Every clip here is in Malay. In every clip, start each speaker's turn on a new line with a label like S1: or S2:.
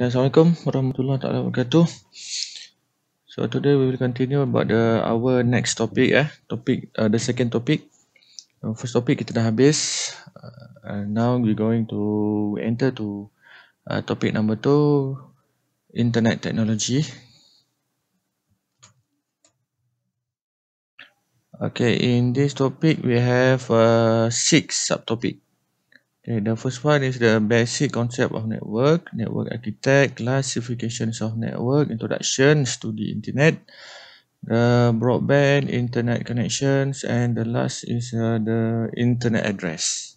S1: Okay, Assalamualaikum warahmatullahi taala wabarakatuh. So today we will continue about the our next topic eh. Topic uh, the second topic. Uh, first topic kita dah habis. Uh, and now we going to enter to uh, topic number 2 internet technology. Okay, in this topic we have uh, six subtopic. Okay, eh, the first one is the basic concept of network, network architect, classifications of network, introductions to the internet, the broadband, internet connections, and the last is uh, the internet address.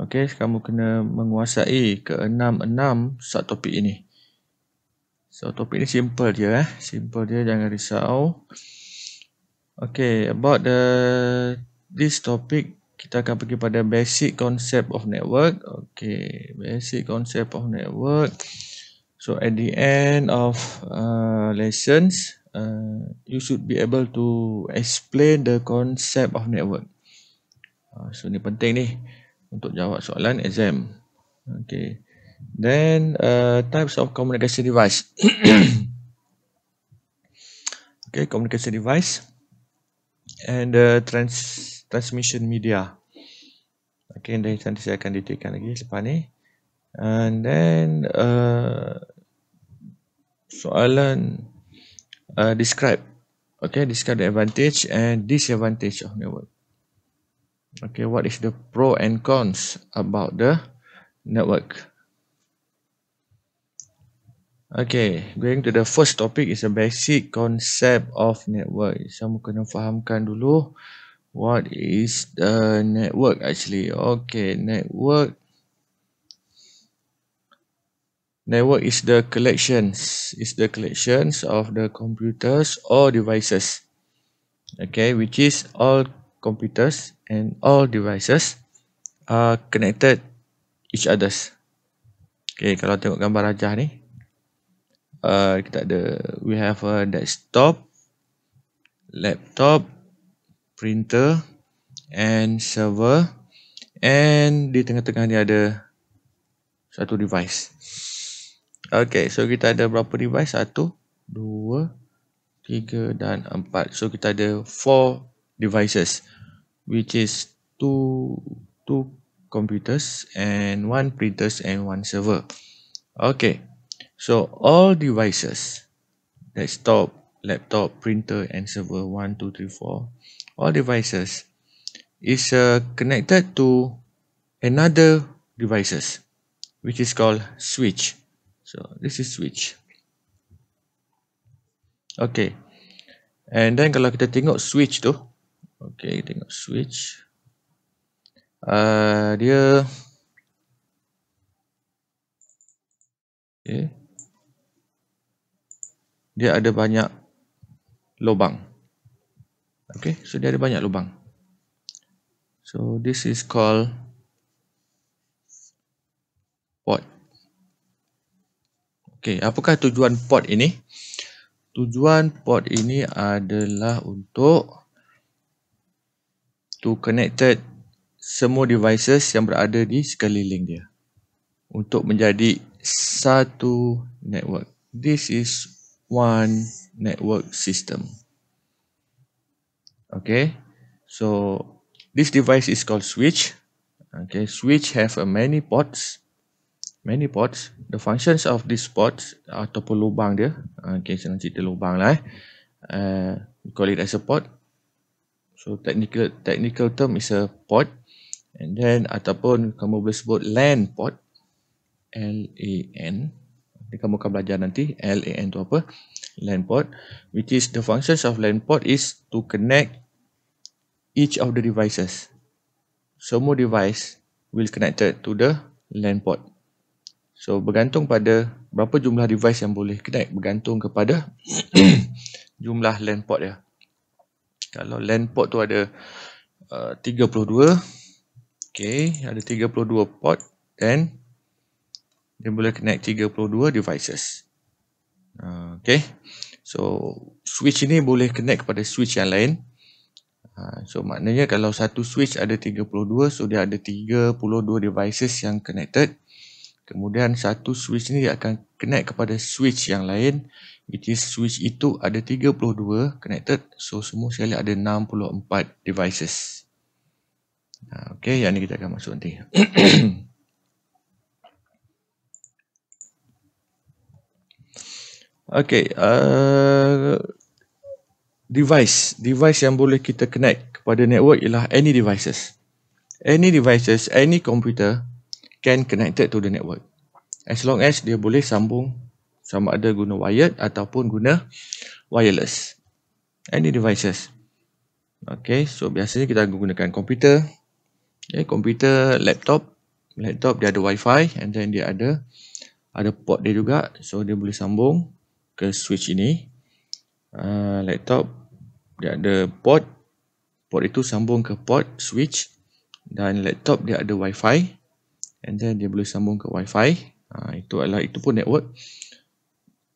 S1: Okay, kamu kena menguasai ke enam enam topik ini. So topik ini simple dia, eh. simple dia, jangan risau. Okay, about the this topic, kita akan pergi pada basic concept of network okay basic concept of network so at the end of uh, lessons uh, you should be able to explain the concept of network uh, so ni penting ni untuk jawab soalan exam okay then uh, types of communication device okay communication device and the uh, trans transmission media. Okay, dan nanti saya akan detailkan lagi selepas ni. And then uh, soalan uh, describe. Okay, describe the advantage and disadvantage of network. Okay, what is the pro and cons about the network? Okay, going to the first topic is a basic concept of network. Saya mau kena fahamkan dulu what is the network actually okay network network is the collections is the collections of the computers or devices okay which is all computers and all devices are connected each others okay kalau tengok gambar rajah ni uh, kita ada we have a desktop laptop printer and server and di tengah-tengah ni ada satu device. Okay, so kita ada berapa device? Satu, dua, tiga dan empat. So kita ada four devices, which is two two computers and one printers and one server. Okay, so all devices, desktop, laptop, printer and server one, two, three, four all devices is uh, connected to another devices which is called switch so this is switch okay and then kalau kita tengok switch tu okay tengok switch uh, dia okay. dia ada banyak lubang Okay, so dia ada banyak lubang. So this is called port. Okay, apakah tujuan port ini? Tujuan port ini adalah untuk to connected semua devices yang berada di sekeliling dia untuk menjadi satu network. This is one network system okay so this device is called switch okay switch have a uh, many ports many ports the functions of this ports ataupun lubang dia okay senang cerita lubang lah eh uh, call it as a port so technical technical term is a port and then ataupun kamu boleh sebut LAN port L A N nanti kamu akan belajar nanti L A N tu apa LAN port which is the functions of LAN port is to connect each of the devices. Semua device will connected to the LAN port. So bergantung pada berapa jumlah device yang boleh connect bergantung kepada jumlah LAN port dia. Kalau LAN port tu ada uh, 32, okay, ada 32 port, then dia boleh connect 32 devices. Uh, okay, so switch ini boleh connect kepada switch yang lain. Ha, so maknanya kalau satu switch ada 32, so dia ada 32 devices yang connected. Kemudian satu switch ni akan connect kepada switch yang lain. Which is switch itu ada 32 connected. So semua sekali ada 64 devices. Ha, okay, yang ni kita akan masuk nanti. okay, uh, device device yang boleh kita connect kepada network ialah any devices any devices any computer can connected to the network as long as dia boleh sambung sama ada guna wired ataupun guna wireless any devices okay so biasanya kita gunakan komputer okay komputer laptop laptop dia ada wifi and then dia ada ada port dia juga so dia boleh sambung ke switch ini uh, laptop dia ada port port itu sambung ke port switch dan laptop dia ada wifi and then dia boleh sambung ke wifi uh, itu adalah itu pun network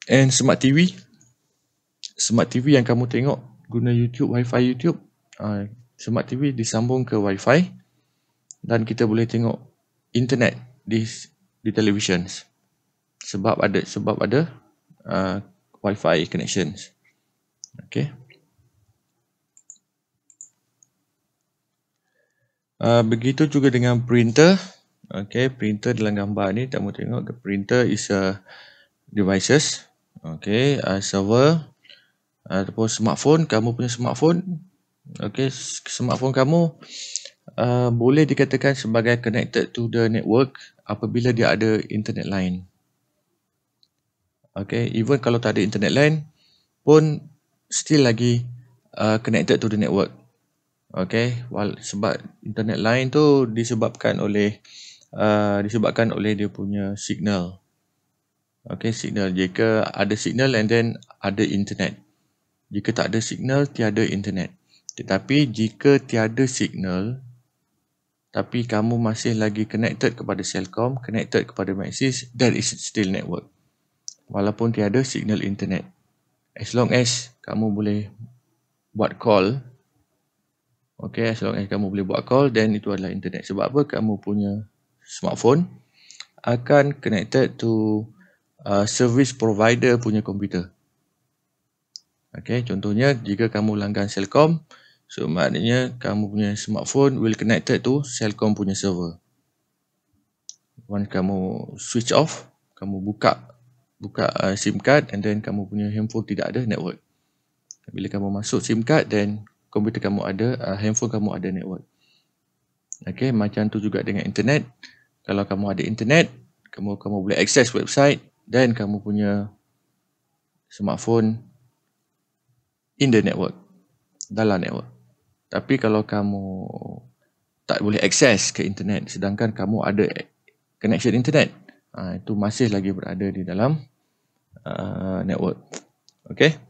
S1: and smart TV smart TV yang kamu tengok guna YouTube wifi YouTube uh, smart TV disambung ke wifi dan kita boleh tengok internet di di televisions sebab ada sebab ada uh, wifi connections Okey. Uh, ah, begitu juga dengan printer. Okey, printer dalam gambar ni tak mau tengok ke printer is a devices. Okey, uh, server ataupun smartphone, kamu punya smartphone. Okey, smartphone kamu uh, boleh dikatakan sebagai connected to the network apabila dia ada internet line. Okey, even kalau tak ada internet line pun still lagi uh, connected to the network. Okay, well, sebab internet lain tu disebabkan oleh uh, disebabkan oleh dia punya signal. Okay, signal. Jika ada signal and then ada internet. Jika tak ada signal, tiada internet. Tetapi jika tiada signal, tapi kamu masih lagi connected kepada Cellcom, connected kepada Maxis, that is still network. Walaupun tiada signal internet. As long as kamu boleh buat call Okay, as long as kamu boleh buat call, then itu adalah internet. Sebab apa? Kamu punya smartphone akan connected to uh, service provider punya komputer. Okay, contohnya jika kamu langgan Selcom, so maknanya kamu punya smartphone will connected to Selcom punya server. When kamu switch off, kamu buka buka uh, SIM card and then kamu punya handphone tidak ada network bila kamu masuk SIM card dan komputer kamu ada, uh, handphone kamu ada network. Okay, macam tu juga dengan internet. Kalau kamu ada internet, kamu kamu boleh access website dan kamu punya smartphone in the network, dalam network. Tapi kalau kamu tak boleh akses ke internet sedangkan kamu ada connection internet, uh, itu masih lagi berada di dalam uh, network. Okay.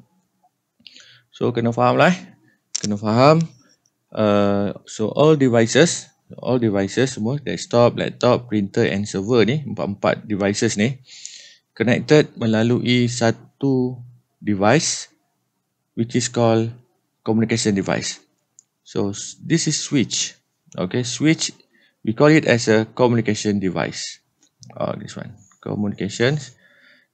S1: So kena faham lah. Eh. Kena faham. Uh, so all devices, all devices semua desktop, laptop, printer and server ni, empat-empat devices ni connected melalui satu device which is called communication device. So this is switch. Okay, switch we call it as a communication device. Oh, this one. Communications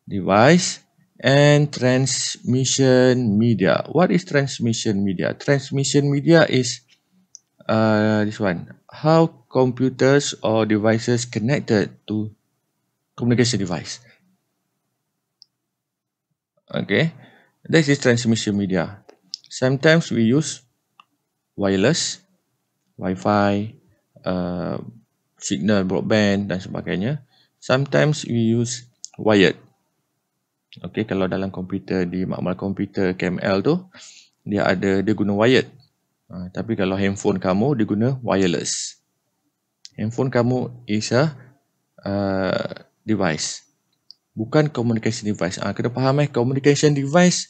S1: device and transmission media. What is transmission media? Transmission media is uh, this one. How computers or devices connected to communication device. Okay, this is transmission media. Sometimes we use wireless, Wi-Fi, uh, signal broadband dan sebagainya. Sometimes we use wired. Okey, kalau dalam komputer di makmal komputer KML tu dia ada dia guna wired. Ha, tapi kalau handphone kamu dia guna wireless. Handphone kamu is a uh, device. Bukan komunikasi device. Ah ha, kena faham eh komunikasi device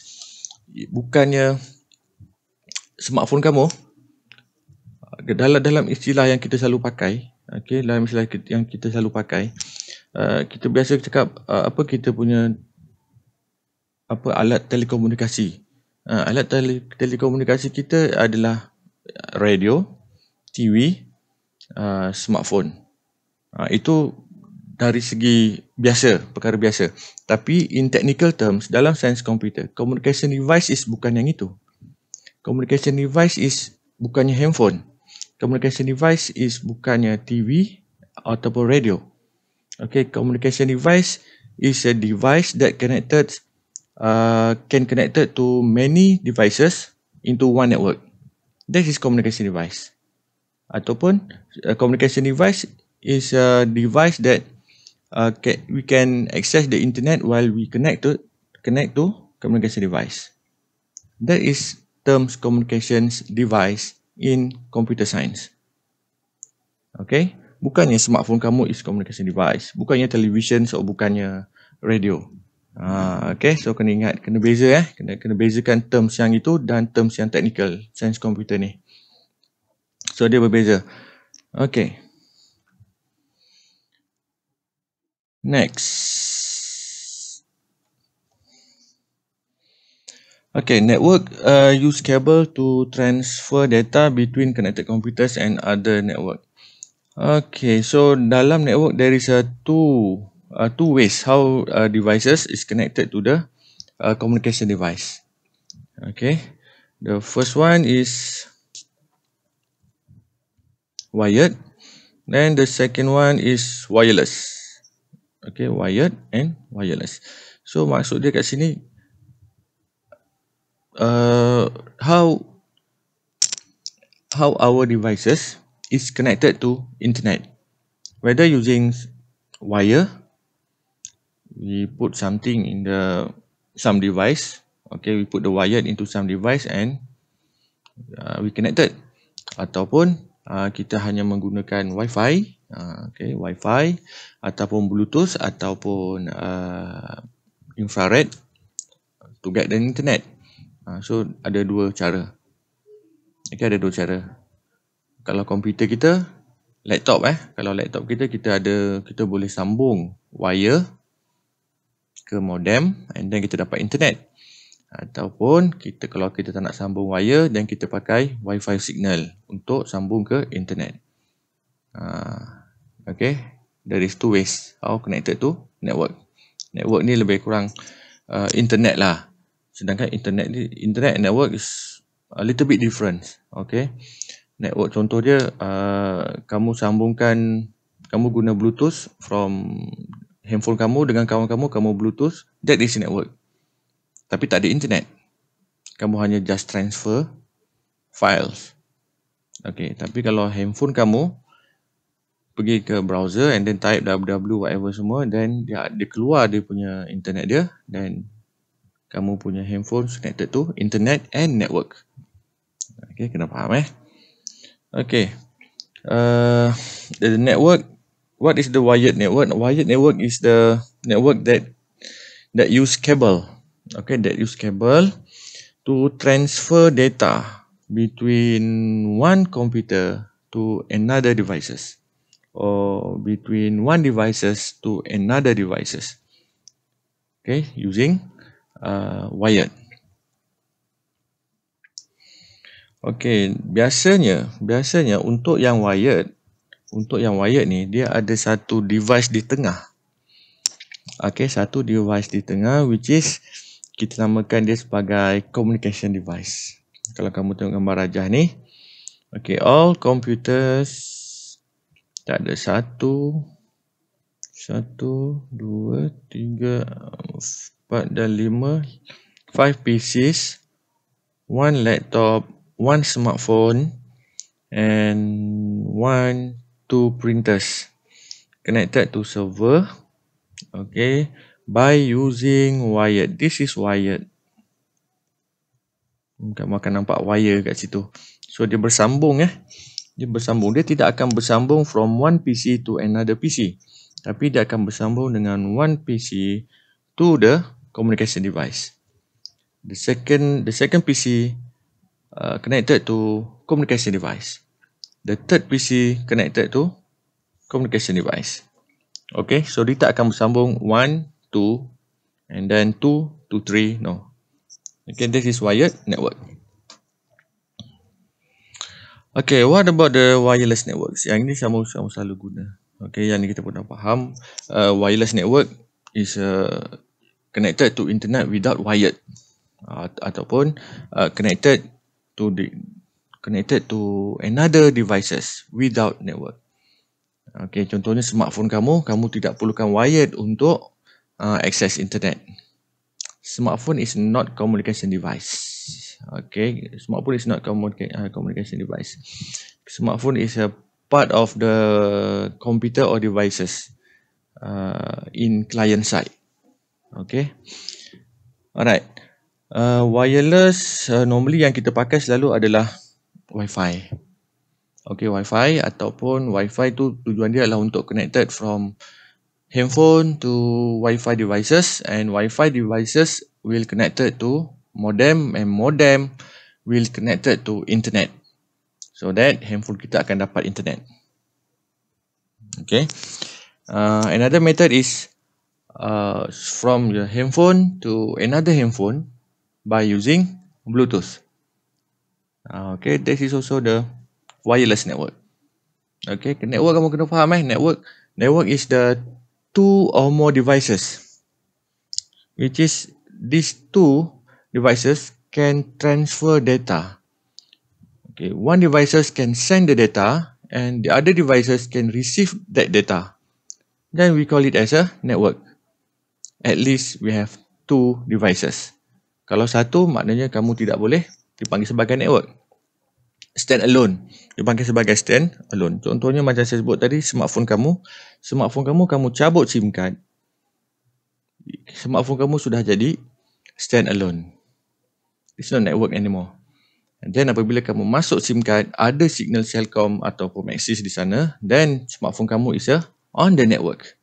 S1: bukannya smartphone kamu. Ha, dalam dalam istilah yang kita selalu pakai, okey, dalam istilah yang kita selalu pakai, uh, kita biasa cakap uh, apa kita punya apa alat telekomunikasi. Uh, alat tele- telekomunikasi kita adalah uh, radio, TV, uh, smartphone. Uh, itu dari segi biasa, perkara biasa. Tapi in technical terms, dalam sains komputer, communication device is bukan yang itu. Communication device is bukannya handphone. Communication device is bukannya TV ataupun radio. Okay, communication device is a device that connected Uh, can connected to many devices into one network. This is communication device. Ataupun a uh, communication device is a device that uh, can, we can access the internet while we connect to connect to communication device. That is terms communications device in computer science. Okay, bukannya smartphone kamu is communication device, bukannya television atau so bukannya radio. Ha, okay, so kena ingat, kena beza eh. Kena, kena bezakan terms yang itu dan terms yang technical, science computer ni. So, dia berbeza. Okay. Next. Okay, network uh, use cable to transfer data between connected computers and other network. Okay, so dalam network there is a two uh, two ways how uh, devices is connected to the uh, communication device okay the first one is wired then the second one is wireless okay wired and wireless so maksud dia kat sini uh, how how our devices is connected to internet whether using wire we put something in the some device okay we put the wire into some device and uh, we connected ataupun uh, kita hanya menggunakan wifi uh, okay wifi ataupun bluetooth ataupun uh, infrared to get the internet uh, so ada dua cara okay ada dua cara kalau komputer kita laptop eh kalau laptop kita kita ada kita boleh sambung wire ke modem and then kita dapat internet ataupun kita kalau kita tak nak sambung wire dan kita pakai wifi signal untuk sambung ke internet uh, ok there is two ways how connected to network network ni lebih kurang uh, internet lah sedangkan internet ni internet network is a little bit different ok network contoh dia uh, kamu sambungkan kamu guna bluetooth from handphone kamu dengan kawan kamu, kamu bluetooth, that is network. Tapi tak ada internet. Kamu hanya just transfer files. Okay, tapi kalau handphone kamu pergi ke browser and then type www whatever semua, then dia, dia keluar dia punya internet dia dan kamu punya handphone connected tu internet and network. Okay, kena faham eh. Okay. Uh, the network what is the wired network? Wired network is the network that that use cable, okay, that use cable to transfer data between one computer to another devices, or between one devices to another devices, okay, using uh, wired. Okay, biasanya, biasanya untuk yang wired, untuk yang wired ni dia ada satu device di tengah okey satu device di tengah which is kita namakan dia sebagai communication device kalau kamu tengok gambar rajah ni okey all computers tak ada satu satu dua tiga empat dan lima five pieces one laptop one smartphone and one to printers connected to server okay by using wire, this is wire. Hmm, kamu akan nampak wire kat situ so dia bersambung eh dia bersambung dia tidak akan bersambung from one PC to another PC tapi dia akan bersambung dengan one PC to the communication device the second the second PC uh, connected to communication device the third PC connected to communication device. Okay, so dia tak akan bersambung 1, 2 and then 2 to 3, no. Okay, this is wired network. Okay, what about the wireless network? Yang ini sama sama selalu guna. Okay, yang ini kita pun dah faham. Uh, wireless network is uh, connected to internet without wired. Uh, ataupun uh, connected to the connected to another devices without network. Okay, contohnya smartphone kamu, kamu tidak perlukan wired untuk uh, access internet. Smartphone is not communication device. Okay, smartphone is not communica uh, communication device. Smartphone is a part of the computer or devices uh, in client side. Okay, alright. Uh, wireless uh, normally yang kita pakai selalu adalah WiFi, fi WiFi ataupun WiFi tu tujuan dia adalah untuk connected from handphone to WiFi devices and WiFi devices will connected to modem and modem will connected to internet. So that handphone kita akan dapat internet. Okay. Uh, another method is uh, from your handphone to another handphone by using Bluetooth. Ah, okay, this is also the wireless network. Okay, network kamu kena faham eh. Network, network is the two or more devices. Which is, these two devices can transfer data. Okay, one devices can send the data and the other devices can receive that data. Then we call it as a network. At least we have two devices. Kalau satu, maknanya kamu tidak boleh dipanggil sebagai network. Stand alone, dipanggil sebagai stand alone. Contohnya macam saya sebut tadi, smartphone kamu, smartphone kamu, kamu cabut SIM card, smartphone kamu sudah jadi stand alone. It's not network anymore. And then apabila kamu masuk SIM card, ada signal Cellcom ataupun Maxis di sana, then smartphone kamu is a on the network.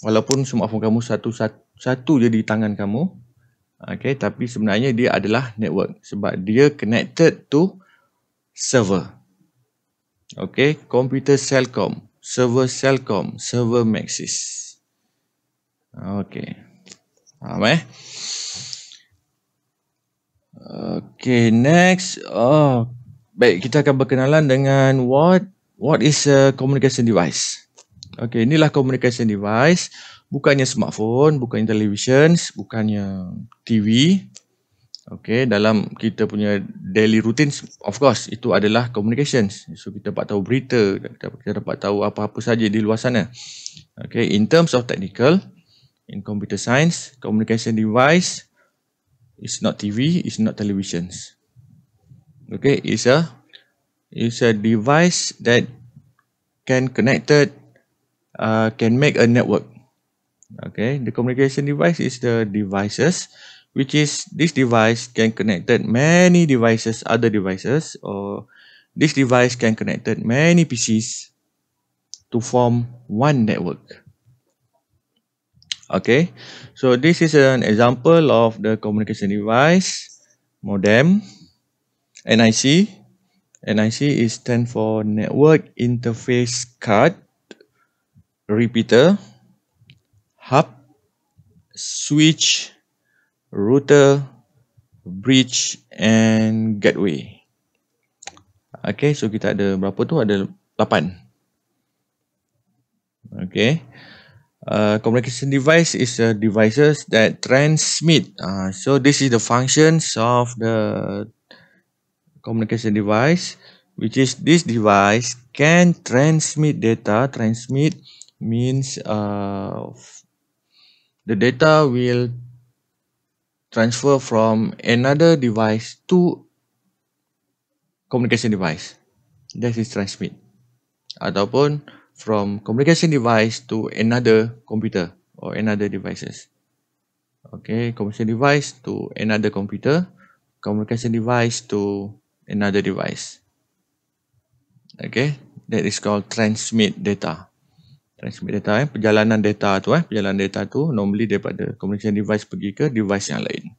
S1: Walaupun smartphone kamu satu-satu jadi tangan kamu, Okay, tapi sebenarnya dia adalah network sebab dia connected to server. Okay, computer Cellcom, server Cellcom, server Maxis. Okay, faham eh? Okay, next. Oh, baik, kita akan berkenalan dengan what what is a communication device. Okay, inilah communication device. Bukannya smartphone, bukannya television, bukannya TV. Okay, dalam kita punya daily routine, of course, itu adalah communication. So, kita dapat tahu berita, kita dapat tahu apa-apa saja di luar sana. Okay, in terms of technical, in computer science, communication device is not TV, is not television. Okay, it's a, it's a device that can connected uh, can make a network. Okay, the communication device is the devices, which is this device can connect many devices, other devices, or this device can connect many PCs to form one network. Okay, so this is an example of the communication device, modem, NIC. NIC is stand for Network Interface Card repeater, hub, switch, router, bridge and gateway. Okay, so kita ada berapa tu? Ada 8. Okay. Uh, communication device is a devices that transmit. Uh, so this is the functions of the communication device, which is this device can transmit data, transmit means uh, the data will transfer from another device to communication device. That is transmit. Ataupun from communication device to another computer or another devices. Okay, communication device to another computer, communication device to another device. Okay, that is called transmit data transmit data eh perjalanan data tu eh perjalanan data tu normally daripada communication device pergi ke device yang lain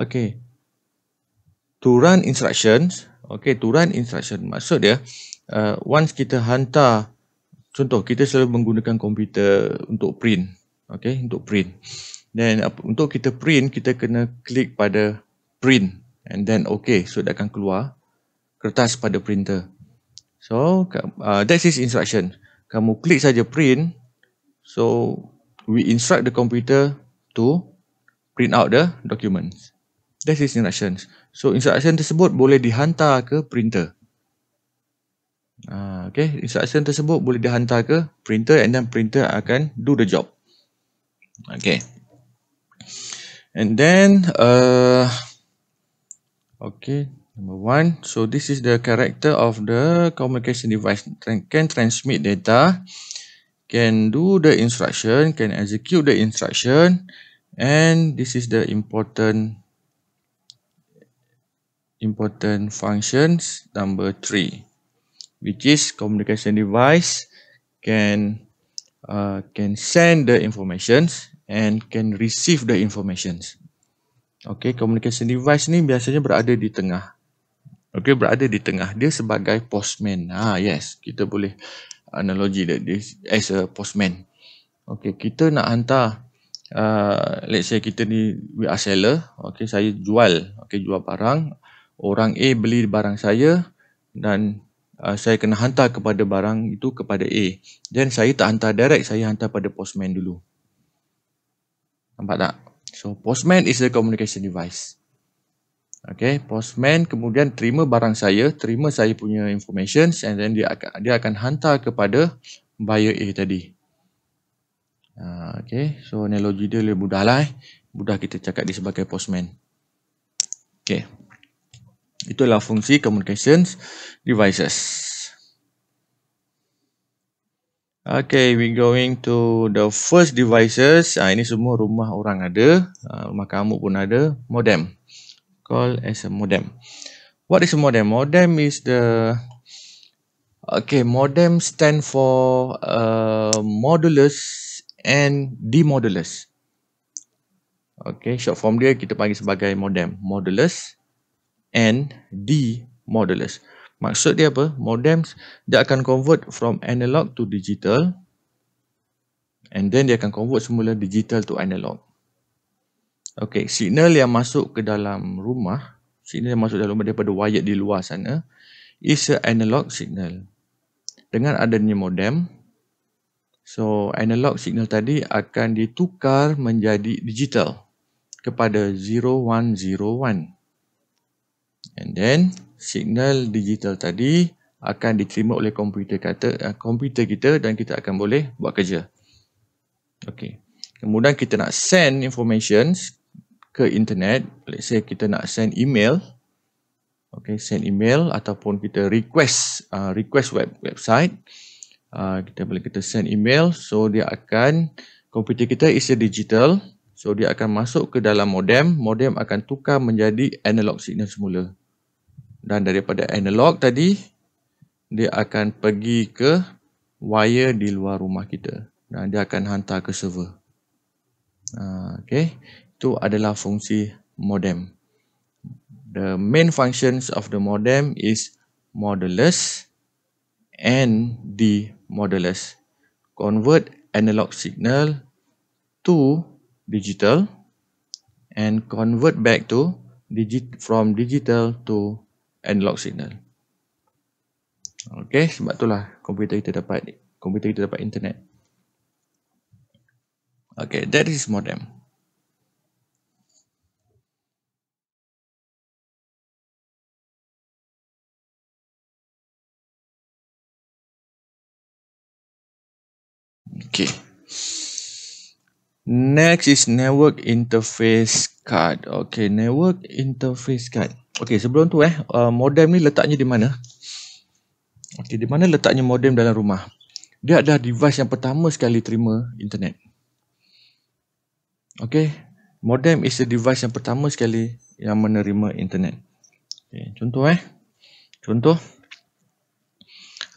S1: okey to run instructions okey to run instruction maksud dia uh, once kita hantar contoh kita selalu menggunakan komputer untuk print okey untuk print then uh, untuk kita print kita kena klik pada print and then okey so dia akan keluar kertas pada printer so uh, that is instruction kamu klik saja print so we instruct the computer to print out the documents that is instructions so instruction tersebut boleh dihantar ke printer ah okey instruction tersebut boleh dihantar ke printer and then printer akan do the job okey and then uh okey Number one, so this is the character of the communication device. Can transmit data, can do the instruction, can execute the instruction, and this is the important important functions number three, which is communication device can uh, can send the informations and can receive the informations. Okay, communication device ni biasanya berada di tengah. Okey, berada di tengah. Dia sebagai postman. Ha, yes. Kita boleh analogi that as a postman. Okey, kita nak hantar, uh, let's say kita ni, we are seller. Okey, saya jual. Okey, jual barang. Orang A beli barang saya dan uh, saya kena hantar kepada barang itu kepada A. Dan saya tak hantar direct, saya hantar pada postman dulu. Nampak tak? So, postman is a communication device. Okay, postman kemudian terima barang saya, terima saya punya information and then dia akan, dia akan hantar kepada buyer A tadi. Ha, okay, so analogi dia lebih mudah lah eh. Mudah kita cakap dia sebagai postman. Okay, itulah fungsi communications devices. Okay, we going to the first devices. Ah, ini semua rumah orang ada, ha, rumah kamu pun ada, modem. Modem. Call as a modem. What is a modem? Modem is the okay. Modem stand for uh, modulus and demodulus. Okay, short form dia kita panggil sebagai modem. Modulus and demodulus. Maksud dia apa? Modem dia akan convert from analog to digital and then dia akan convert semula digital to analog. Okey, signal yang masuk ke dalam rumah, signal yang masuk dalam rumah daripada wired di luar sana, is a analog signal. Dengan adanya modem, so analog signal tadi akan ditukar menjadi digital kepada 0101. And then, signal digital tadi akan diterima oleh komputer kata eh, komputer kita dan kita akan boleh buat kerja. Okey, Kemudian kita nak send information, ke internet let's say kita nak send email okay send email ataupun kita request uh, request web website uh, kita boleh kita send email so dia akan komputer kita is a digital so dia akan masuk ke dalam modem modem akan tukar menjadi analog signal semula dan daripada analog tadi dia akan pergi ke wire di luar rumah kita dan dia akan hantar ke server. Uh, okay itu adalah fungsi modem. The main functions of the modem is modulus and demodulus. Convert analog signal to digital and convert back to digit from digital to analog signal. Okay, sebab itulah komputer kita dapat komputer kita dapat internet. Okay, that is modem. Okay. Next is network interface card. Okay, network interface card. Okay, sebelum tu eh, uh, modem ni letaknya di mana? Okay, di mana letaknya modem dalam rumah? Dia adalah device yang pertama sekali terima internet. Okay, modem is the device yang pertama sekali yang menerima internet. Okay, contoh eh. Contoh.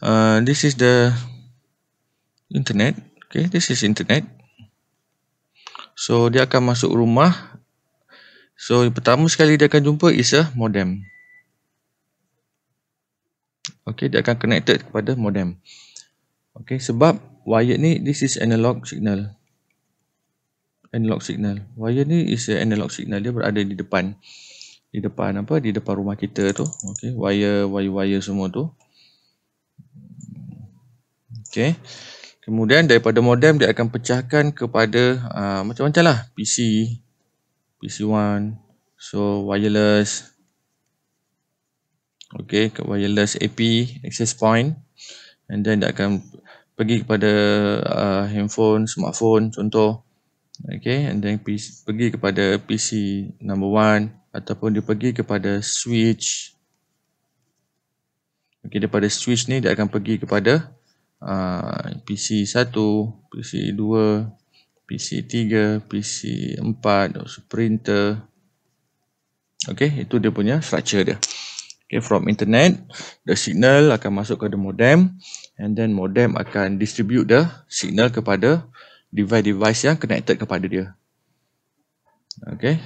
S1: Uh, this is the internet. Okay, this is internet. So, dia akan masuk rumah. So, pertama sekali dia akan jumpa is a modem. Okay, dia akan connected kepada modem. Okay, sebab wire ni, this is analog signal. Analog signal. Wire ni is a analog signal. Dia berada di depan. Di depan apa? Di depan rumah kita tu. Okay, wire, wire-wire semua tu. Okay. Kemudian daripada modem dia akan pecahkan kepada uh, macam-macam lah PC PC1 So wireless Okay ke wireless AP access point And then dia akan pergi kepada uh, handphone, smartphone contoh Okay and then PC, pergi kepada PC number 1 Ataupun dia pergi kepada switch Okay daripada switch ni dia akan pergi kepada PC 1, PC 2, PC 3, PC 4, printer. Okey, itu dia punya structure dia. Okay, from internet, the signal akan masuk ke the modem and then modem akan distribute the signal kepada device-device yang connected kepada dia. Okay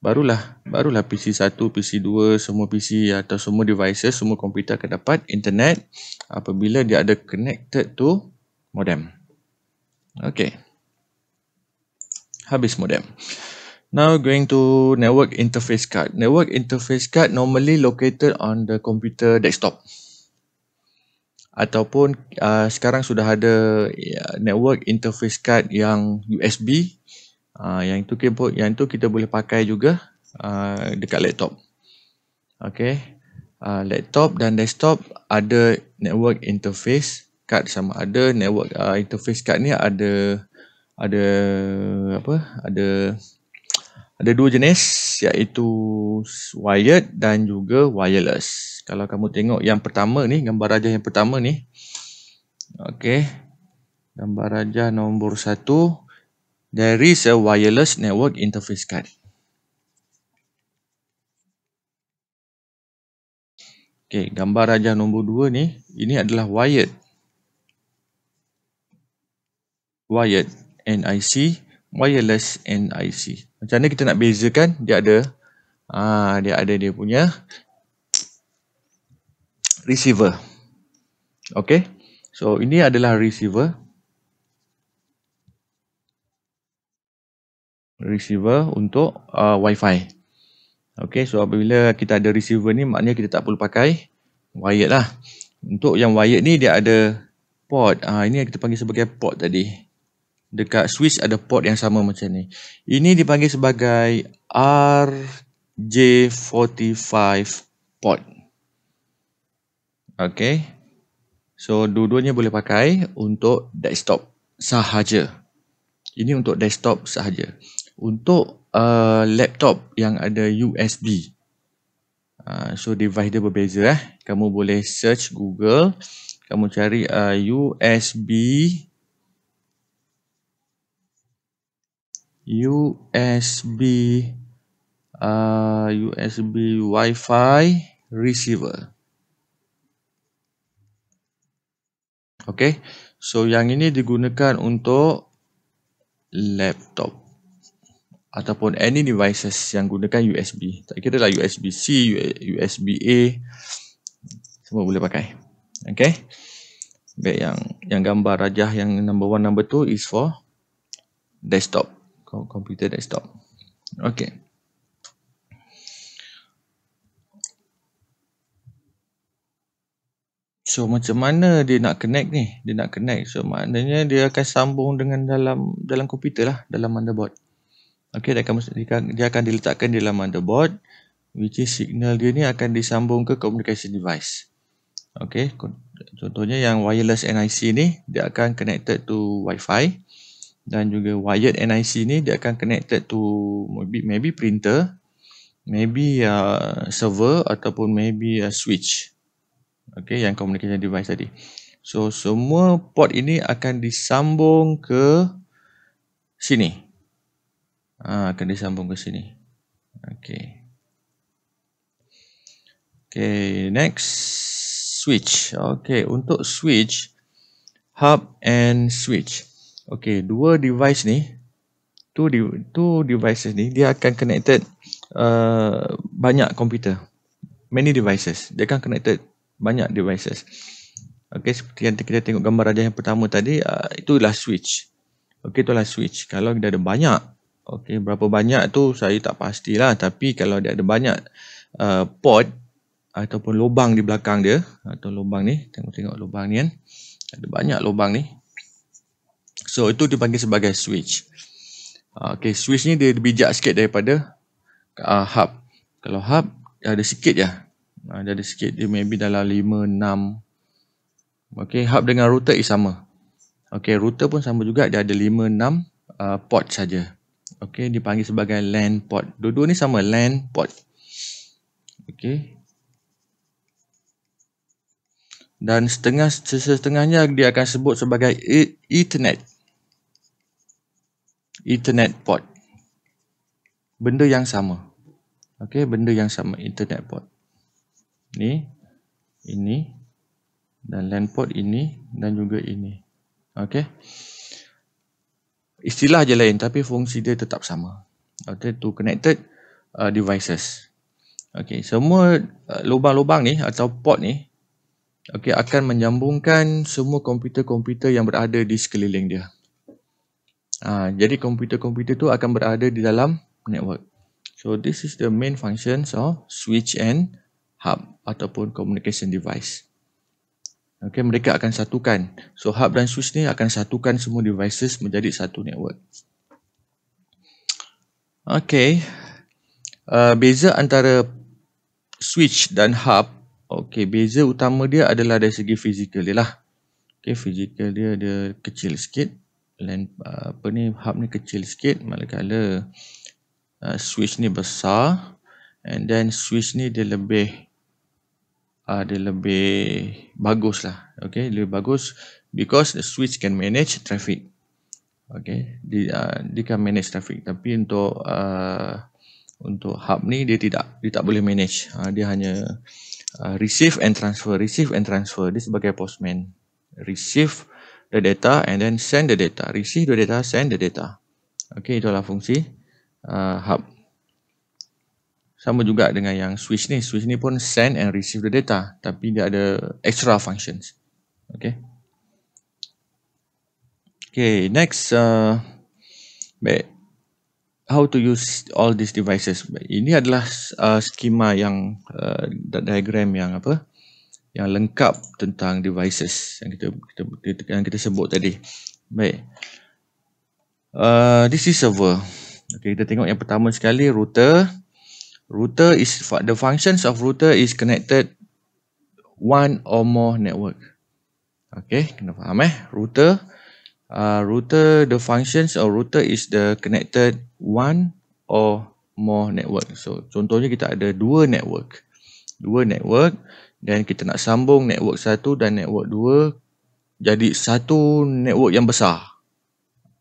S1: barulah barulah PC 1, PC 2, semua PC atau semua devices, semua komputer akan dapat internet apabila dia ada connected to modem. Okay. Habis modem. Now going to network interface card. Network interface card normally located on the computer desktop. Ataupun uh, sekarang sudah ada ya, network interface card yang USB Ah, yang itu keyboard yang itu kita boleh pakai juga uh, dekat laptop. Okey. Uh, ah, laptop dan desktop ada network interface card sama ada network uh, interface card ni ada ada apa? Ada ada dua jenis iaitu wired dan juga wireless. Kalau kamu tengok yang pertama ni gambar rajah yang pertama ni. Okey. Gambar rajah nombor satu there is a wireless network interface card. Okay, gambar rajah nombor 2 ni, ini adalah wired. Wired NIC, wireless NIC. Macam mana kita nak bezakan? Dia ada aa, ah, dia ada dia punya receiver. Okay, so ini adalah receiver. Receiver. receiver untuk uh, wifi. Okey, so apabila kita ada receiver ni maknanya kita tak perlu pakai wired lah. Untuk yang wired ni dia ada port. uh, ini yang kita panggil sebagai port tadi. Dekat switch ada port yang sama macam ni. Ini dipanggil sebagai RJ45 port. Okey. So dua-duanya boleh pakai untuk desktop sahaja. Ini untuk desktop sahaja untuk uh, laptop yang ada USB. Uh, so device dia berbeza eh. Kamu boleh search Google, kamu cari uh, USB USB uh, USB Wi-Fi receiver. Okay, so yang ini digunakan untuk laptop ataupun any devices yang gunakan USB. Tak kira lah USB-C, USB-A, semua boleh pakai. Okay. Baik yang yang gambar rajah yang number one, number two is for desktop. komputer desktop. Okay. So macam mana dia nak connect ni? Dia nak connect. So maknanya dia akan sambung dengan dalam dalam komputer lah. Dalam motherboard. Okey, dia akan dia akan diletakkan di dalam motherboard which is signal dia ni akan disambung ke communication device. Okey, contohnya yang wireless NIC ni dia akan connected to WiFi dan juga wired NIC ni dia akan connected to maybe maybe printer, maybe uh, server ataupun maybe a switch. Okey, yang communication device tadi. So semua port ini akan disambung ke sini ha, akan disambung ke sini Okay. Okay next switch Okay untuk switch hub and switch Okay dua device ni two di tu devices ni dia akan connected uh, banyak komputer many devices dia akan connected banyak devices Okay seperti yang kita tengok gambar aja yang pertama tadi uh, itulah switch. Okay itulah switch. Kalau kita ada banyak Okey, berapa banyak tu saya tak pastilah tapi kalau dia ada banyak uh, pot ataupun lubang di belakang dia atau lubang ni, tengok-tengok lubang ni kan. Ada banyak lubang ni. So itu dipanggil sebagai switch. Uh, okey, switch ni dia bijak sikit daripada uh, hub. Kalau hub ada sikit je. Ada uh, ada sikit dia maybe dalam 5 6 Okey, hub dengan router is sama. Okey, router pun sama juga dia ada 5 6 uh, port saja. Okey, dipanggil sebagai LAN port. Dua-dua ni sama LAN port. Okey. Dan setengah setengahnya dia akan sebut sebagai e, Ethernet. Ethernet port. Benda yang sama. Okey, benda yang sama Ethernet port. Ni, ini dan LAN port ini dan juga ini. Okey istilah je lain tapi fungsi dia tetap sama. Okay, to connected uh, devices. Okay, semua uh, lubang-lubang uh, ni atau port ni okay, akan menyambungkan semua komputer-komputer yang berada di sekeliling dia. Uh, jadi komputer-komputer tu akan berada di dalam network. So this is the main functions of switch and hub ataupun communication device. Okay, mereka akan satukan. So hub dan switch ni akan satukan semua devices menjadi satu network. Okay, uh, beza antara switch dan hub. Okay, beza utama dia adalah dari segi fizikal dia lah. Okay, fizikal dia dia kecil sikit. Lain, uh, apa ni, hub ni kecil sikit. Malakala uh, switch ni besar. And then switch ni dia lebih uh, dia lebih bagus lah. Okay, dia lebih bagus because the switch can manage traffic. Okay, ah, dia, uh, dia can manage traffic. Tapi untuk uh, untuk hub ni dia tidak, dia tak boleh manage. Uh, dia hanya uh, receive and transfer, receive and transfer. Dia sebagai postman. Receive the data and then send the data. Receive the data, send the data. Okay, itulah fungsi uh, hub sama juga dengan yang switch ni switch ni pun send and receive the data tapi dia ada extra functions Okay. Okay, next uh, baik how to use all these devices baik, ini adalah uh, skema yang uh, diagram yang apa yang lengkap tentang devices yang kita kita kita, yang kita sebut tadi baik uh, this is server Okay, kita tengok yang pertama sekali router router is for the functions of router is connected one or more network okay kena faham eh router uh, router the functions or router is the connected one or more network so contohnya kita ada dua network dua network dan kita nak sambung network satu dan network dua jadi satu network yang besar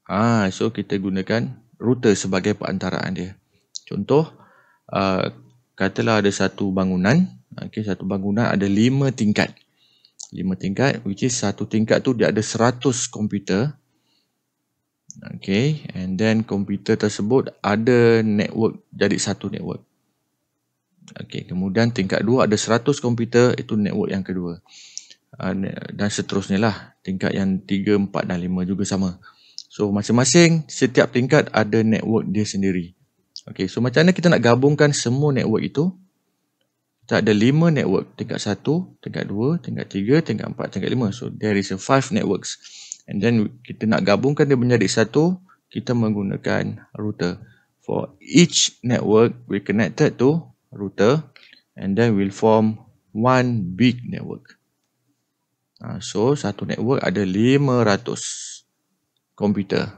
S1: ah so kita gunakan router sebagai perantaraan dia contoh Uh, katalah ada satu bangunan okey satu bangunan ada lima tingkat lima tingkat which is satu tingkat tu dia ada 100 komputer okey and then komputer tersebut ada network jadi satu network okey kemudian tingkat dua ada 100 komputer itu network yang kedua uh, dan seterusnya lah tingkat yang 3 4 dan 5 juga sama so masing-masing setiap tingkat ada network dia sendiri Okay, so macam mana kita nak gabungkan semua network itu? Kita ada 5 network. Tingkat 1, tingkat 2, tingkat 3, tingkat 4, tingkat 5. So, there is a 5 networks. And then, kita nak gabungkan dia menjadi satu, kita menggunakan router. For each network, we connected to router. And then, we'll form one big network. Ha, so, satu network ada 500 komputer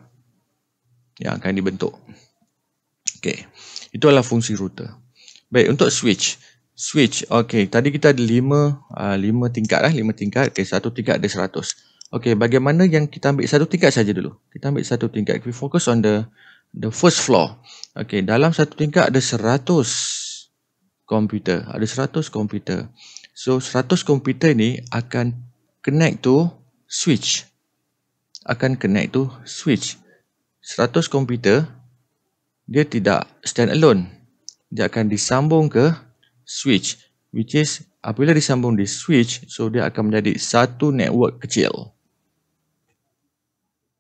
S1: yang akan dibentuk. Okay. Itu adalah fungsi router. Baik, untuk switch. Switch, okay. Tadi kita ada lima, uh, lima tingkat lah. Lima tingkat. Okay, satu tingkat ada seratus. Okay, bagaimana yang kita ambil satu tingkat saja dulu. Kita ambil satu tingkat. We focus on the the first floor. Okay, dalam satu tingkat ada seratus komputer. Ada seratus komputer. So, seratus komputer ni akan connect to switch. Akan connect to switch. Seratus komputer. komputer dia tidak stand alone dia akan disambung ke switch which is apabila disambung di switch so dia akan menjadi satu network kecil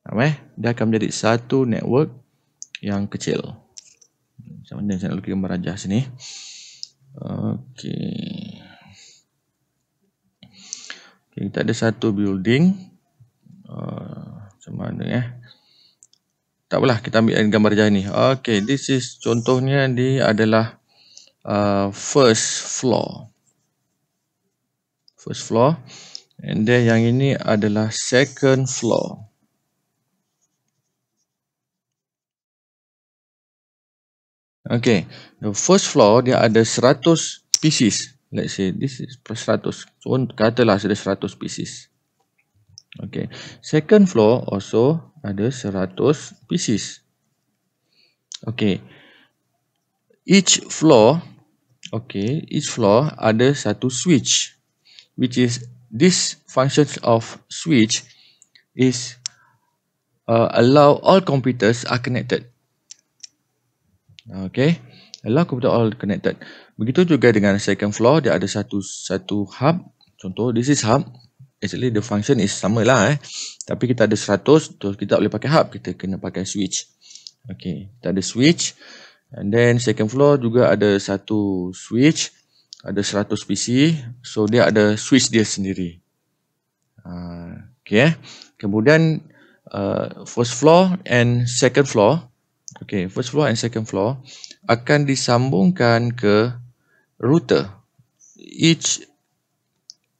S1: okay? Eh? dia akan menjadi satu network yang kecil macam mana saya nak lukis gambar rajah sini okay. ok kita ada satu building uh, macam mana eh ya? tak apalah kita ambil gambar jahat ni okay this is contohnya ni adalah uh, first floor first floor and then yang ini adalah second floor okay the first floor dia ada 100 pieces let's say this is 100 so, katalah ada 100 pieces Okay. Second floor also ada 100 pieces. Okay. Each floor, okay, each floor ada satu switch, which is this function of switch is uh, allow all computers are connected. Okay. Allow computer all connected. Begitu juga dengan second floor, dia ada satu satu hub. Contoh, this is hub actually the function is sama lah eh. Tapi kita ada 100, terus kita boleh pakai hub, kita kena pakai switch. Okay, kita ada switch. And then second floor juga ada satu switch. Ada 100 PC. So dia ada switch dia sendiri. Uh, okay. Eh. Kemudian uh, first floor and second floor. Okay, first floor and second floor akan disambungkan ke router. Each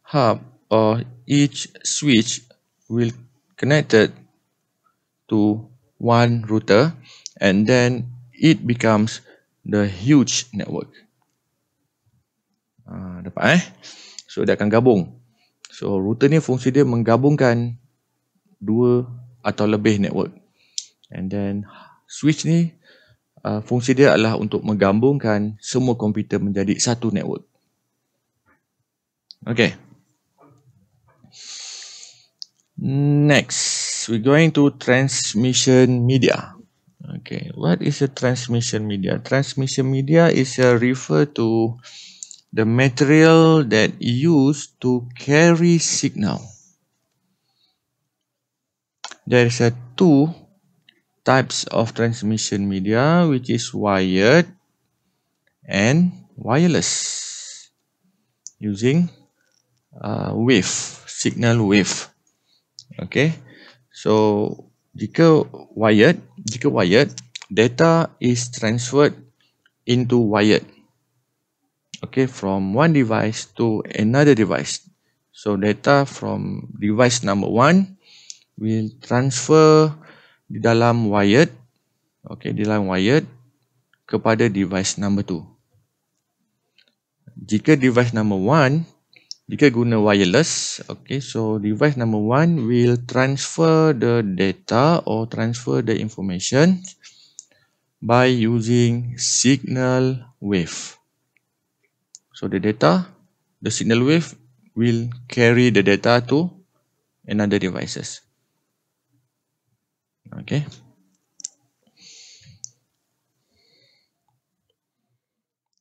S1: hub or each switch will connected to one router and then it becomes the huge network. Ah, dapat eh? So dia akan gabung. So router ni fungsi dia menggabungkan dua atau lebih network. And then switch ni uh, fungsi dia adalah untuk menggabungkan semua komputer menjadi satu network. Okay. Next, we're going to transmission media. Okay, what is a transmission media? Transmission media is a refer to the material that used to carry signal. There is a two types of transmission media which is wired and wireless using uh, wave signal wave Okay. So, jika wired, jika wired, data is transferred into wired. Okay, from one device to another device. So, data from device number one will transfer di dalam wired. Okay, di dalam wired kepada device number two. Jika device number one jika guna wireless okay so device number one will transfer the data or transfer the information by using signal wave so the data the signal wave will carry the data to another devices okay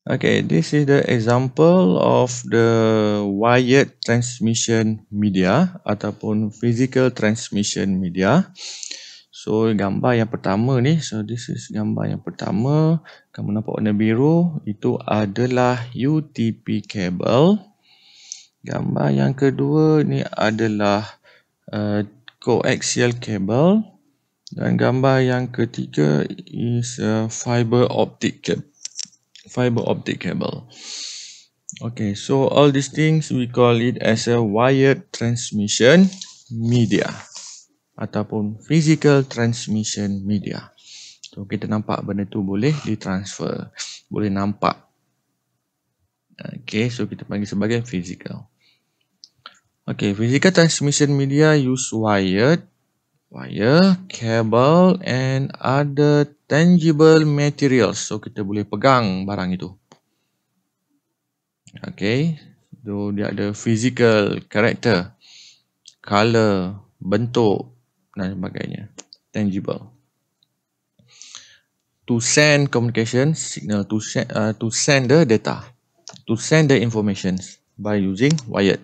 S1: Okay, this is the example of the wired transmission media ataupun physical transmission media. So, gambar yang pertama ni, so this is gambar yang pertama. Kamu nampak warna biru, itu adalah UTP cable. Gambar yang kedua ni adalah uh, coaxial cable. Dan gambar yang ketiga is fiber optic cable fiber optic cable. Okay, so all these things we call it as a wired transmission media ataupun physical transmission media. So kita nampak benda tu boleh ditransfer, boleh nampak. Okay, so kita panggil sebagai physical. Okay, physical transmission media use wired, wire, cable and other tangible materials. So kita boleh pegang barang itu. Okay. So dia ada physical character, color, bentuk dan sebagainya. Tangible. To send communication signal to send, uh, to send the data. To send the information by using wired.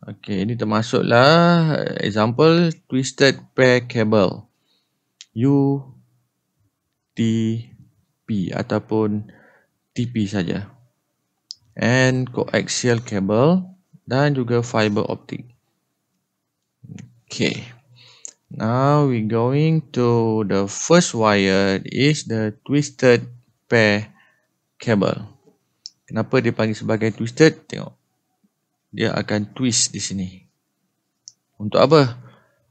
S1: Okay, ini termasuklah example twisted pair cable. You TP ataupun TP saja. And coaxial cable dan juga fiber optic. Okay. Now we going to the first wire is the twisted pair cable. Kenapa dia panggil sebagai twisted? Tengok. Dia akan twist di sini. Untuk apa?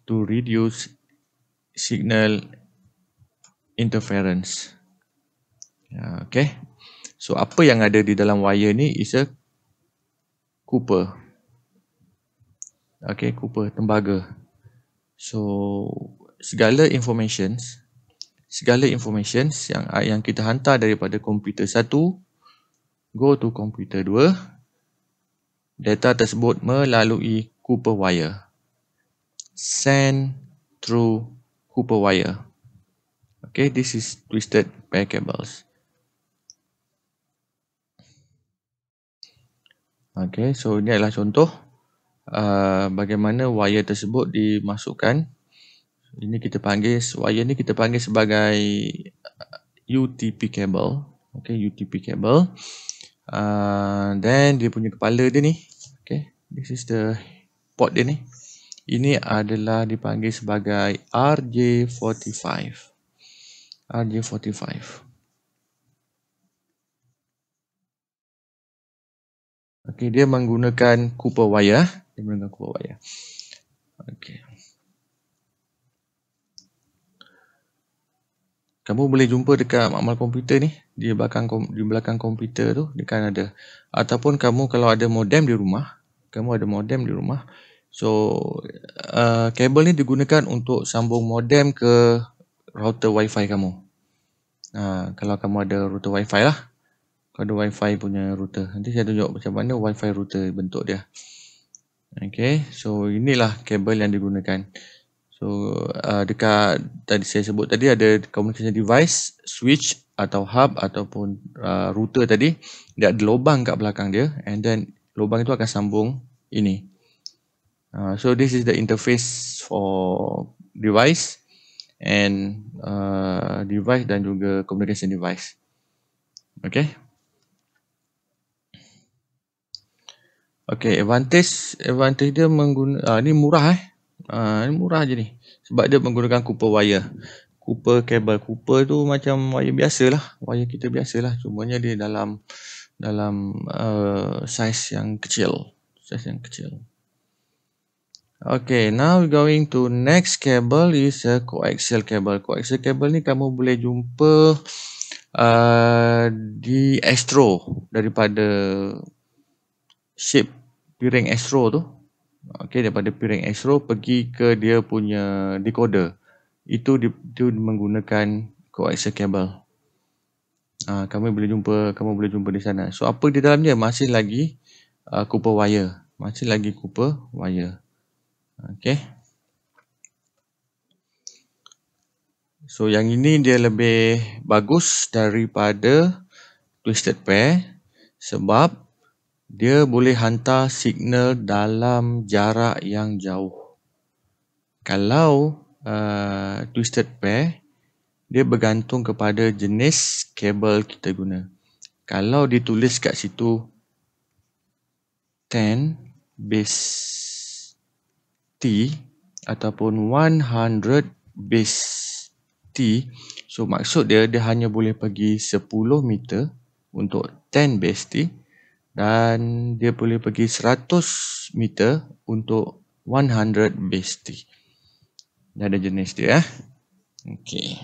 S1: To reduce signal interference. Ya, okay. So apa yang ada di dalam wire ni is a copper. Okay, copper, tembaga. So segala informations segala informations yang yang kita hantar daripada komputer satu, go to komputer dua, data tersebut melalui copper wire send through copper wire Okay, this is twisted pair cables. Okay, so ini adalah contoh uh, bagaimana wire tersebut dimasukkan. Ini kita panggil, wire ini kita panggil sebagai UTP uh, cable. Okay, UTP cable. Uh, then, dia punya kepala dia ni. Okay, this is the port dia ni. Ini adalah dipanggil sebagai RJ45. RJ45. Okey, dia menggunakan copper wire, dia menggunakan copper wire. Okey. Kamu boleh jumpa dekat makmal komputer ni, di belakang di belakang komputer tu dia kan ada ataupun kamu kalau ada modem di rumah, kamu ada modem di rumah. So, uh, kabel ni digunakan untuk sambung modem ke router wifi kamu ha, kalau kamu ada router wifi lah kalau ada wifi punya router nanti saya tunjuk macam mana wifi router bentuk dia ok so inilah kabel yang digunakan so uh, dekat tadi saya sebut tadi ada communication device switch atau hub ataupun uh, router tadi dia ada lubang kat belakang dia and then lubang itu akan sambung ini uh, so this is the interface for device and uh, device dan juga communication device. Okay. Okay, advantage advantage dia menggunakan uh, ni murah eh. Uh, ah, ni murah je ni. Sebab dia menggunakan copper wire. Copper kabel copper tu macam wire biasalah. Wire kita biasalah. Cumanya dia dalam dalam uh, size yang kecil. Size yang kecil. Okay, now we're going to next cable is a coaxial cable. Coaxial cable ni kamu boleh jumpa uh, di astro daripada ship piring astro tu. Okay, daripada piring astro pergi ke dia punya decoder. Itu di, itu menggunakan coaxial cable. Uh, ah, kamu boleh jumpa, kamu boleh jumpa di sana. So apa di dalamnya? Masih lagi uh, copper wire. Masih lagi copper wire. Okay, So yang ini dia lebih bagus daripada twisted pair sebab dia boleh hantar signal dalam jarak yang jauh. Kalau uh, twisted pair dia bergantung kepada jenis kabel kita guna. Kalau ditulis kat situ 10 base T ataupun 100 base T. So maksud dia dia hanya boleh pergi 10 meter untuk 10 base T dan dia boleh pergi 100 meter untuk 100 base T. Dia ada jenis dia eh. Okey.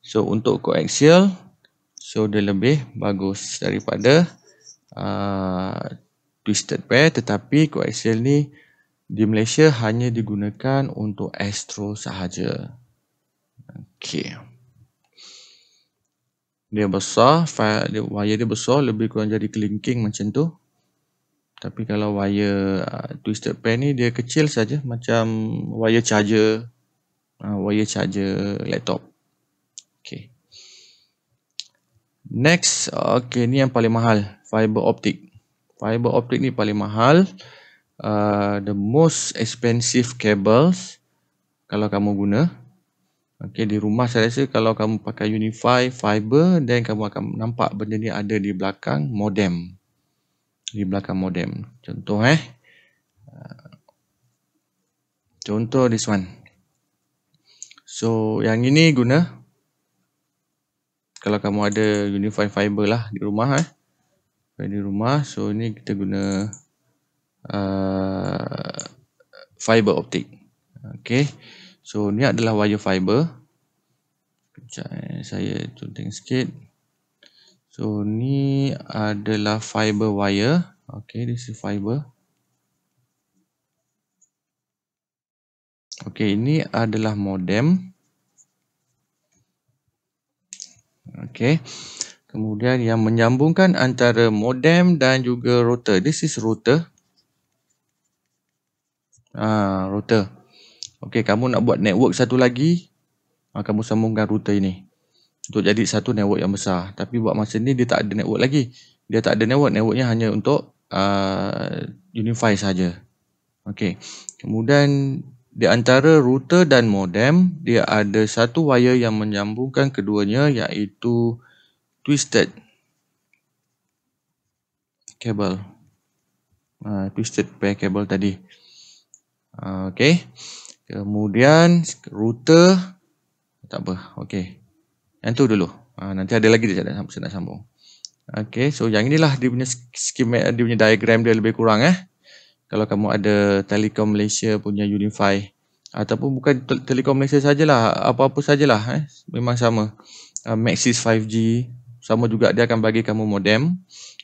S1: So untuk coaxial so dia lebih bagus daripada uh, twisted pair tetapi coaxial ni di Malaysia hanya digunakan untuk Astro sahaja. Okey. Dia besar, file, dia, wire dia besar, lebih kurang jadi kelingking macam tu. Tapi kalau wayar uh, twisted pair ni dia kecil saja macam wayar charger, uh, wire charger laptop. Okey. Next, okey ni yang paling mahal, fiber optik. Fiber optik ni paling mahal. Uh, the most expensive cables kalau kamu guna okey di rumah saya rasa kalau kamu pakai unify fiber dan kamu akan nampak benda ni ada di belakang modem di belakang modem contoh eh uh, contoh this one so yang ini guna kalau kamu ada unify fiber lah di rumah eh di rumah so ini kita guna uh, fiber optik. Okay. So, ni adalah wire fiber. Sekejap eh, saya tunting sedikit. So, ni adalah fiber wire. Okay, this is fiber. Okay, ini adalah modem. Okay. Kemudian yang menyambungkan antara modem dan juga router. This is router ha, router Okey, kamu nak buat network satu lagi ha, kamu sambungkan router ini untuk jadi satu network yang besar tapi buat masa ni dia tak ada network lagi dia tak ada network, networknya hanya untuk uh, unify saja. Okey, kemudian di antara router dan modem dia ada satu wire yang menyambungkan keduanya iaitu twisted cable uh, twisted pair cable tadi Ah, okey. Kemudian router tak apa. Okey. Yang tu dulu. Ha, nanti ada lagi dia nak nak sambung. Okey, so yang inilah dia punya skema dia punya diagram dia lebih kurang eh. Kalau kamu ada Telekom Malaysia punya Unify ataupun bukan Telekom Malaysia sajalah, apa-apa sajalah eh. Memang sama. Uh, Maxis 5G sama juga dia akan bagi kamu modem,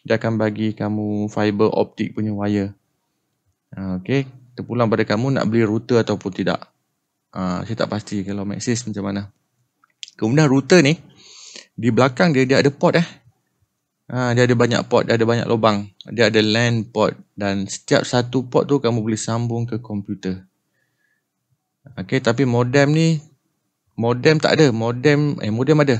S1: dia akan bagi kamu fiber optik punya wire. Okey terpulang pada kamu nak beli router ataupun tidak. Uh, saya tak pasti kalau Maxis macam mana. Kemudian router ni, di belakang dia, dia ada port eh. Uh, dia ada banyak port, dia ada banyak lubang. Dia ada LAN port dan setiap satu port tu kamu boleh sambung ke komputer. Okay, tapi modem ni, modem tak ada. Modem, eh modem ada.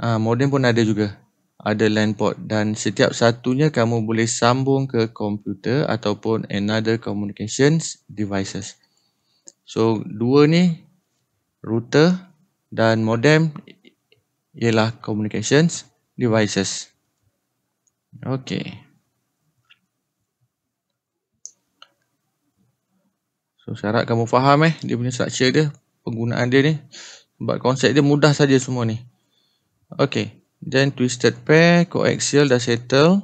S1: Uh, modem pun ada juga ada LAN port dan setiap satunya kamu boleh sambung ke komputer ataupun another communications devices. So dua ni router dan modem ialah communications devices. Okay. So syarat kamu faham eh dia punya structure dia, penggunaan dia ni. Sebab konsep dia mudah saja semua ni. Okay. Then twisted pair, coaxial dah settle.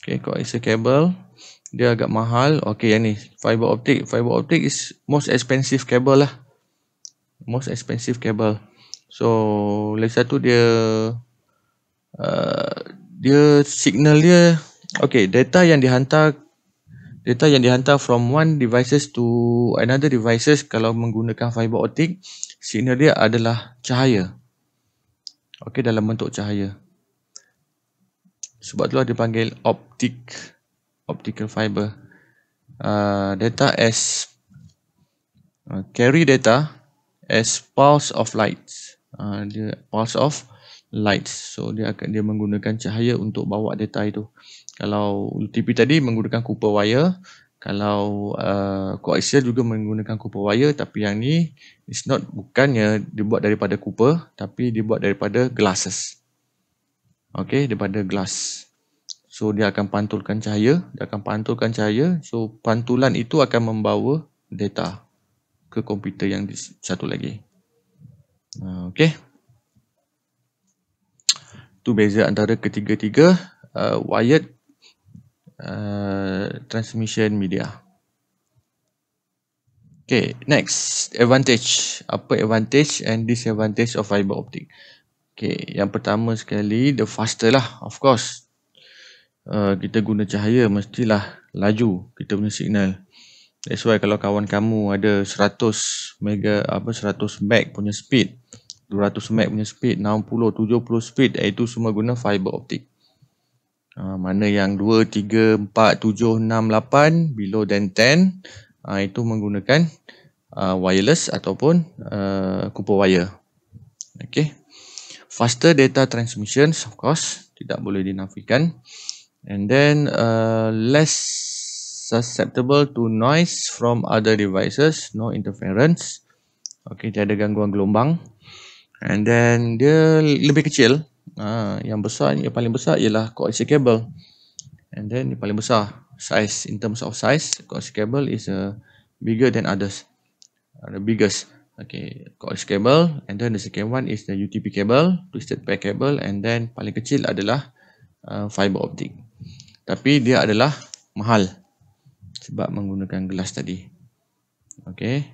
S1: Okay, coaxial cable. Dia agak mahal. Okay, yang ni. Fiber optic. Fiber optic is most expensive cable lah. Most expensive cable. So, lagi satu dia... Uh, dia signal dia... Okay, data yang dihantar... Data yang dihantar from one devices to another devices kalau menggunakan fiber optic, signal dia adalah cahaya okey dalam bentuk cahaya sebab itulah dipanggil optik optical fiber uh, data as uh, ah, carry data as pulse of light uh, dia pulse of light so dia akan dia menggunakan cahaya untuk bawa data itu kalau TV tadi menggunakan copper wire kalau uh, coaxial juga menggunakan copper wire tapi yang ni is not bukannya dibuat daripada copper tapi dibuat daripada glasses okey daripada glass so dia akan pantulkan cahaya dia akan pantulkan cahaya so pantulan itu akan membawa data ke komputer yang satu lagi okey tu beza antara ketiga-tiga uh, wired Uh, transmission media. Okay, next advantage apa advantage and disadvantage of fiber optic. Okay, yang pertama sekali the faster lah, of course. Uh, kita guna cahaya mestilah laju kita punya signal. That's why kalau kawan kamu ada 100 mega apa 100 meg punya speed, 200 meg punya speed, 60, 70 speed, eh, itu semua guna fiber optic. Uh, mana yang 2, 3, 4, 7, 6, 8, below then 10 ha, uh, itu menggunakan uh, wireless ataupun uh, copper wire. Okay. Faster data transmission of course tidak boleh dinafikan. And then uh, less susceptible to noise from other devices, no interference. Okay, tiada gangguan gelombang. And then dia lebih kecil Ah, yang besar yang paling besar ialah coaxial kabel. And then yang paling besar size in terms of size coaxial kabel is uh, bigger than others. Uh, the biggest. Okay, coaxial kabel. and then the second one is the UTP cable, twisted pair cable and then paling kecil adalah uh, fiber optic. Tapi dia adalah mahal sebab menggunakan gelas tadi. Okay.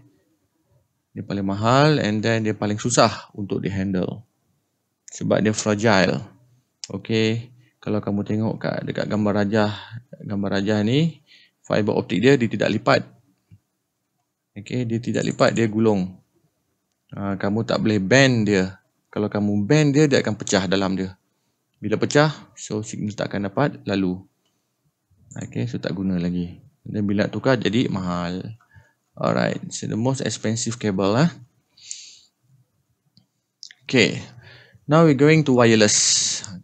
S1: Dia paling mahal and then dia paling susah untuk dihandle. handle sebab dia fragile. Okey, kalau kamu tengok kat dekat gambar rajah, gambar rajah ni fiber optik dia dia tidak lipat. Okey, dia tidak lipat, dia gulung. Uh, kamu tak boleh bend dia. Kalau kamu bend dia dia akan pecah dalam dia. Bila pecah, so signal tak akan dapat lalu. Okey, so tak guna lagi. Dan bila tukar jadi mahal. Alright, so the most expensive cable lah. Okay, Now we're going to wireless.